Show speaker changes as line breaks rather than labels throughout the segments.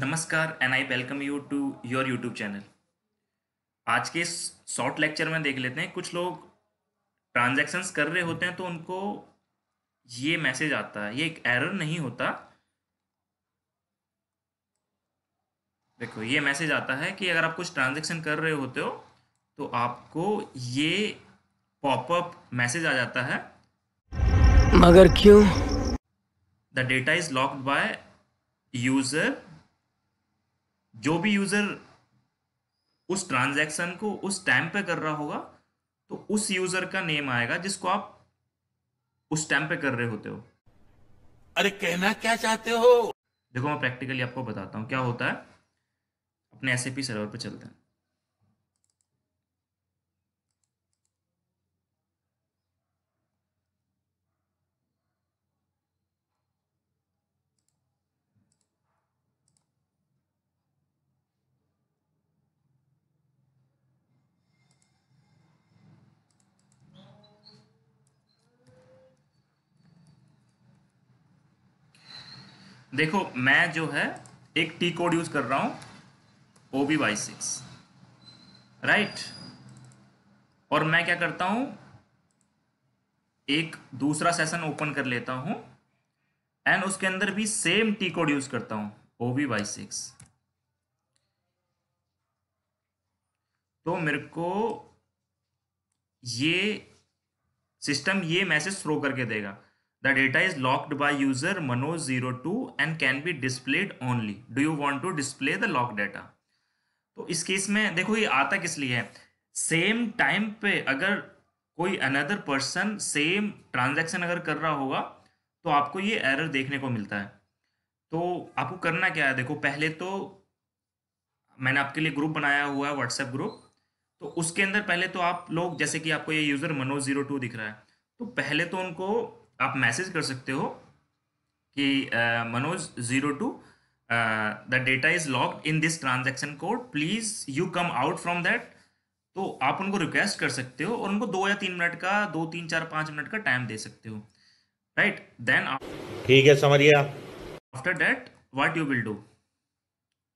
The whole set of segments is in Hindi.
नमस्कार and I welcome you to your YouTube channel आज के इस शॉर्ट लेक्चर में देख लेते हैं कुछ लोग ट्रांजैक्शंस कर रहे होते हैं तो उनको ये मैसेज आता है ये एक एरर नहीं होता देखो ये मैसेज आता है कि अगर आप कुछ ट्रांजैक्शन कर रहे होते हो तो आपको ये पॉपअप मैसेज आ जाता है मगर क्यों the data is locked by user जो भी यूज़र उस ट्रांजैक्शन को उस टाइम पे कर रहा होगा तो उस यूज़र का नेम आएगा जिसको आप उस टाइम पे कर रहे होते हो अरे कहना क्या चाहते हो देखो मैं प्रैक्टिकली आपको बताता हूँ क्या होता है अपने एस सर्वर पर चलते हैं देखो मैं जो है एक टी कोड यूज कर रहा हूं O B Y six right और मैं क्या करता हूं एक दूसरा सेशन ओपन कर लेता हूं एंड उसके अंदर भी सेम टी कोड यूज करता हूं ओ बी बाई सिक्स तो मेरे को ये सिस्टम ये मैसेज थ्रो करके देगा The data is locked by user Manoj02 and can be displayed only. Do you want to display the lock data? तो इस केस में देखो ये आता किस लिए है सेम टाइम पे अगर कोई अनदर पर्सन सेम ट्रांजैक्शन अगर कर रहा होगा तो आपको ये एरर देखने को मिलता है तो आपको करना क्या है देखो पहले तो मैंने आपके लिए ग्रुप बनाया हुआ है व्हाट्सएप ग्रुप तो उसके अंदर पहले तो आप लोग जैसे कि आपको ये यूज़र मनोज जीरो टू दिख रहा है तो पहले तो उनको आप मैसेज कर सकते हो कि Manoj zero two the data is locked in this transaction code please you come out from that तो आप उनको रिक्वेस्ट कर सकते हो और उनको दो या तीन मिनट का दो तीन चार पांच मिनट का टाइम दे सकते हो राइट देन ठीक है समझिए after that what you will do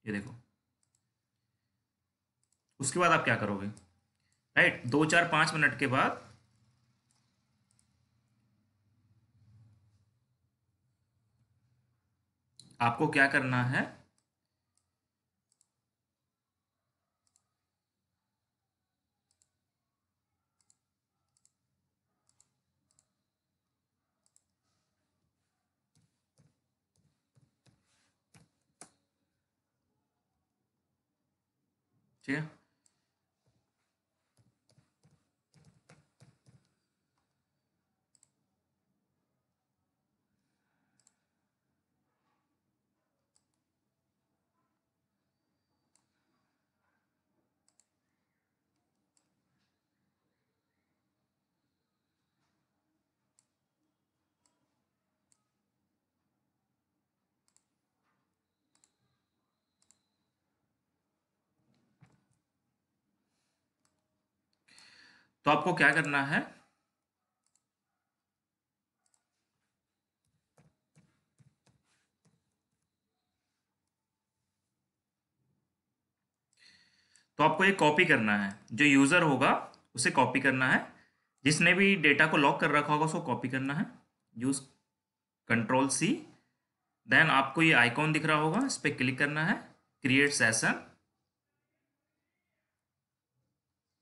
ये देखो उसके बाद आप क्या करोगे राइट right? दो चार पांच मिनट के बाद आपको क्या करना है ठीक है तो आपको क्या करना है तो आपको ये कॉपी करना है जो यूज़र होगा उसे कॉपी करना है जिसने भी डेटा को लॉक कर रखा होगा उसको कॉपी करना है यूज़ कंट्रोल सी देन आपको ये आइकॉन दिख रहा होगा इस पर क्लिक करना है create session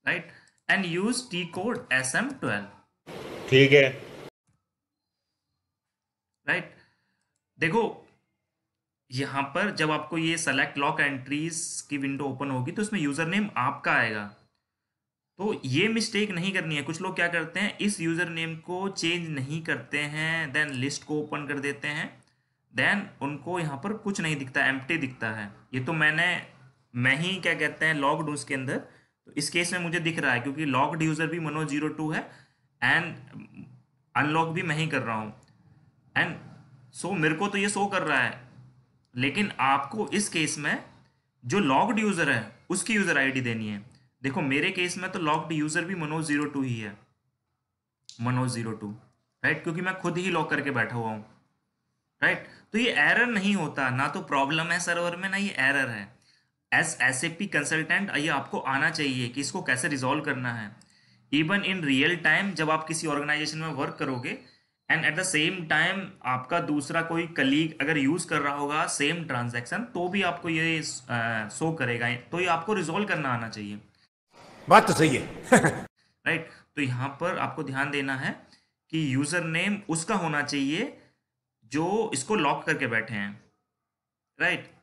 right T code S M twelve ठीक है राइट देखो यहां पर जब आपको ये सेलेक्ट लॉक एंट्रीज की विंडो ओपन होगी तो उसमें यूजर नेम आपका आएगा तो ये मिस्टेक नहीं करनी है कुछ लोग क्या करते हैं इस यूजर नेम को चेंज नहीं करते हैं देन लिस्ट को ओपन कर देते हैं देन उनको यहाँ पर कुछ नहीं दिखता एम्प्टी दिखता है ये तो मैंने मैं ही क्या कहते हैं लॉकड के अंदर तो इस केस में मुझे दिख रहा है क्योंकि लॉक्ड यूज़र भी मनोज जीरो टू है एंड अनलॉक भी मैं ही कर रहा हूँ एंड सो मेरे को तो ये शो कर रहा है लेकिन आपको इस केस में जो लॉक्ड यूज़र है उसकी यूज़र आईडी देनी है देखो मेरे केस में तो लॉक्ड यूज़र भी मनोज जीरो टू ही है मनोज जीरो टू राइट क्योंकि मैं खुद ही लॉक करके बैठा हुआ हूँ राइट तो ये एरर नहीं होता ना तो प्रॉब्लम है सर्वर में ना ये एरर है S S A P consultant ये आपको आना चाहिए कि इसको कैसे रिजोल्व करना है इवन इन रियल टाइम जब आप किसी ऑर्गेनाइजेशन में वर्क करोगे and at the same time आपका दूसरा कोई कलीग अगर यूज़ कर रहा होगा सेम ट्रांजेक्शन तो भी आपको ये शो करेगा तो ये आपको रिजोल्व करना आना चाहिए बात तो सही है राइट right? तो यहाँ पर आपको ध्यान देना है कि यूज़र नेम उसका होना चाहिए जो इसको लॉक करके बैठे हैं राइट right?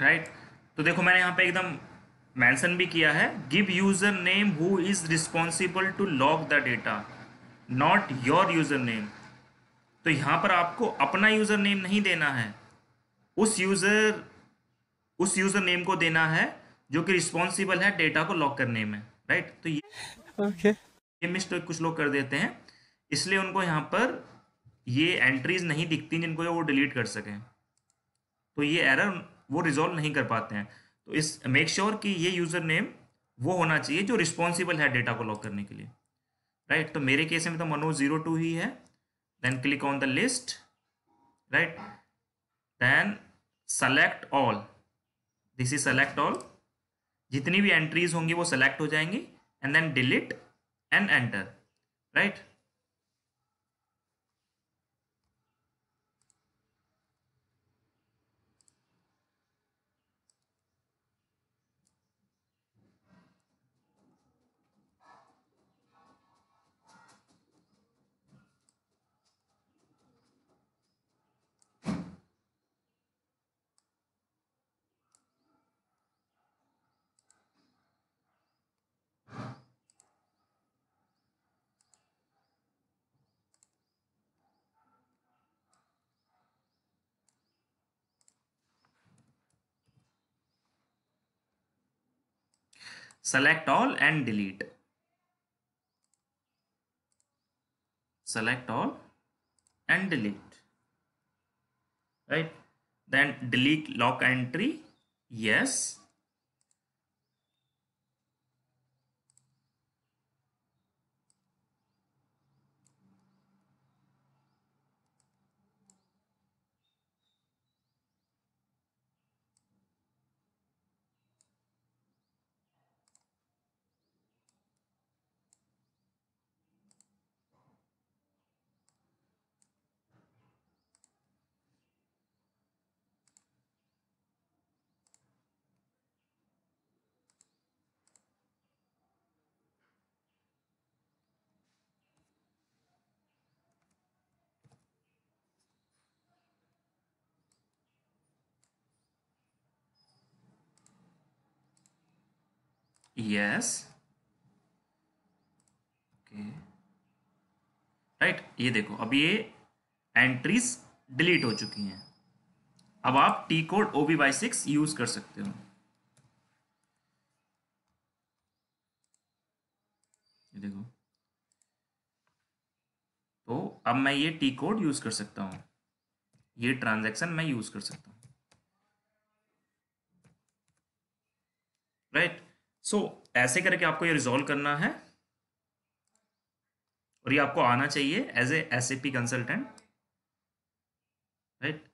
राइट तो देखो मैंने यहाँ पे एकदम मेंशन भी किया है give user name who is responsible to lock the data not your user name तो यहाँ पर आपको अपना यूजर नेम नहीं देना है उस यूजर उस यूजर नेम को देना है जो कि रिस्पॉन्सिबल है डेटा को लॉक करने में राइट तो ये okay. ये मिस्टेक कुछ लोग कर देते हैं इसलिए उनको यहाँ पर ये एंट्रीज नहीं दिखती जिनको वो डिलीट कर सकें तो ये एरर वो रिजॉल्व नहीं कर पाते हैं तो इस मेक श्योर sure कि ये यूज़र नेम वो होना चाहिए जो रिस्पॉन्सिबल है डेटा को लॉक करने के लिए राइट right? तो मेरे केस में तो मनोज जीरो टू ही है then click on the list right then select all this is select all जितनी भी एंट्रीज होंगी वो सेलेक्ट हो जाएंगी and then delete and enter right select all and delete select all and delete right then delete lock entry yes yes okay right ये देखो अब ये एंट्रीज डिलीट हो चुकी हैं अब आप T code O B Y six use कर सकते हो ये देखो तो अब मैं ये टी कोड यूज कर सकता हूं ये ट्रांजैक्शन मैं यूज कर सकता हूं राइट सो so, ऐसे करके आपको ये रिजॉल्व करना है और ये आपको आना चाहिए as a S A P consultant right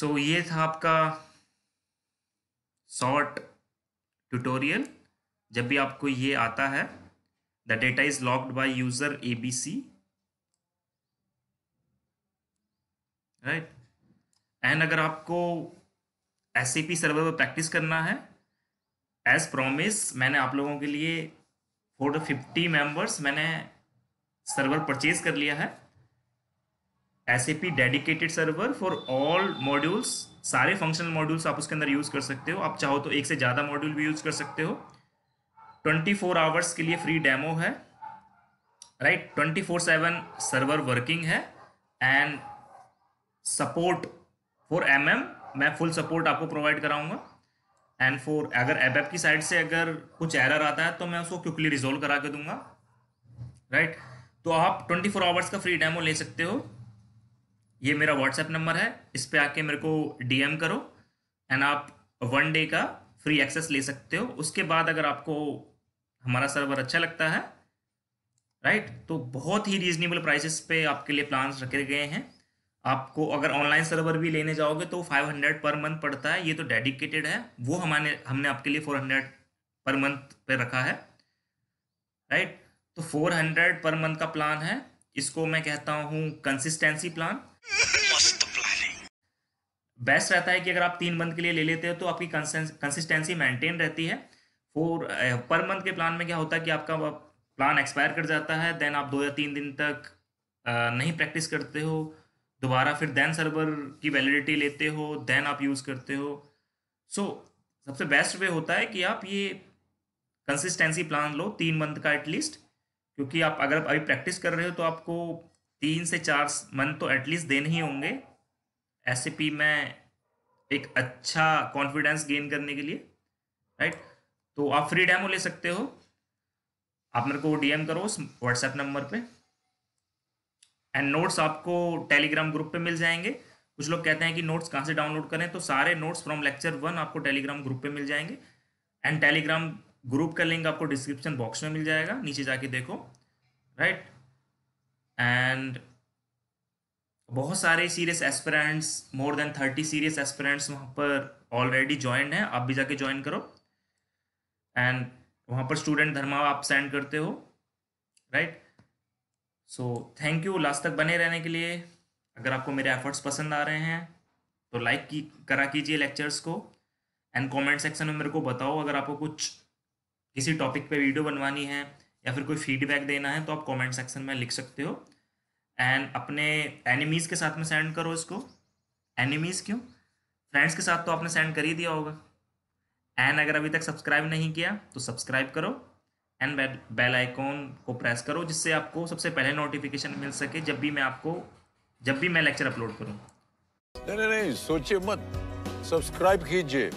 so ये था आपका शॉर्ट ट्यूटोरियल जब भी आपको ये आता है the data is locked by user A B C right and अगर आपको एस ए पी सर्वर पर प्रैक्टिस करना है एज प्रॉमिस मैंने आप लोगों के लिए फोर टू फिफ्टी मेम्बर्स मैंने सर्वर परचेज कर लिया है S A P dedicated server for all modules सारे फंक्शनल मॉड्यूल्स आप उसके अंदर यूज़ कर सकते हो आप चाहो तो एक से ज़्यादा मॉड्यूल भी यूज़ कर सकते हो ट्वेंटी फोर आवर्स के लिए फ्री डेमो है right twenty four seven server working है and support for M M मैं फुल सपोर्ट आपको प्रोवाइड कराऊंगा एंड फोर अगर एप की साइड से अगर कुछ एरर आता है तो मैं उसको क्विकली रिजोल्व करा के दूंगा राइट तो आप 24 फोर आवर्स का फ्री डेमो ले सकते हो ये मेरा व्हाट्सएप नंबर है इस पर आके मेरे को डीएम करो एंड आप वन डे का फ्री एक्सेस ले सकते हो उसके बाद अगर आपको हमारा सर्वर अच्छा लगता है राइट तो बहुत ही रीजनेबल प्राइसेस पे आपके लिए प्लान्स रखे गए हैं आपको अगर ऑनलाइन सर्वर भी लेने जाओगे तो 500 पर मंथ पड़ता है ये तो डेडिकेटेड है वो हमारे हमने आपके लिए 400 पर मंथ पे रखा है राइट तो 400 पर मंथ का प्लान है इसको मैं कहता हूँ कंसिस्टेंसी प्लान बेस्ट रहता है कि अगर आप तीन मंथ के लिए ले लेते हो तो आपकी कंसिस्टेंसी मेंटेन रहती है फोर पर मंथ के प्लान में क्या होता है कि आपका प्लान एक्सपायर कर जाता है देन आप दो या तीन दिन तक eh, नहीं प्रैक्टिस करते हो दोबारा फिर दैन सर्वर की वैलिडिटी लेते हो दैन आप यूज़ करते हो सो so, सबसे बेस्ट वे होता है कि आप ये कंसिस्टेंसी प्लान लो तीन मंथ का एटलीस्ट क्योंकि आप अगर अभी प्रैक्टिस कर रहे हो तो आपको तीन से चार मंथ तो एटलीस्ट देने ही होंगे एस में एक अच्छा कॉन्फिडेंस गेन करने के लिए राइट तो आप फ्री डैमो ले सकते हो आप मेरे को डीएम करो उस व्हाट्सएप नंबर पे एंड नोट्स आपको टेलीग्राम ग्रुप पे मिल जाएंगे कुछ लोग कहते हैं कि नोट्स कहाँ से डाउनलोड करें तो सारे नोट्स फ्रॉम लेक्चर वन आपको टेलीग्राम ग्रुप पे मिल जाएंगे एंड टेलीग्राम ग्रुप का लिंक आपको डिस्क्रिप्शन बॉक्स में मिल जाएगा नीचे जाके देखो राइट एंड बहुत सारे serious aspirants more than thirty serious aspirants वहाँ पर ऑलरेडी ज्वाइन है आप भी जाके ज्वाइन करो एंड वहाँ पर स्टूडेंट धर्मा आप सेंड करते हो right right? So thank you last तक बने रहने के लिए अगर आपको मेरे एफर्ट्स पसंद आ रहे हैं तो लाइक की करा कीजिए लेक्चर्स को एंड कमेंट सेक्शन में मेरे को बताओ अगर आपको कुछ किसी टॉपिक पे वीडियो बनवानी है या फिर कोई फीडबैक देना है तो आप कमेंट सेक्शन में लिख सकते हो एंड अपने एनिमीज़ के साथ में सेंड करो इसको एनिमीज़ क्यों फ्रेंड्स के साथ तो आपने सेंड कर ही दिया होगा एंड अगर अभी तक सब्सक्राइब नहीं किया तो सब्सक्राइब करो एंड बेल बेल आइकॉन को प्रेस करो जिससे आपको सबसे पहले नोटिफिकेशन मिल सके जब भी मैं आपको जब भी मैं लेक्चर अपलोड करूँ नहीं नहीं, नहीं सोचिए मत सब्सक्राइब कीजिए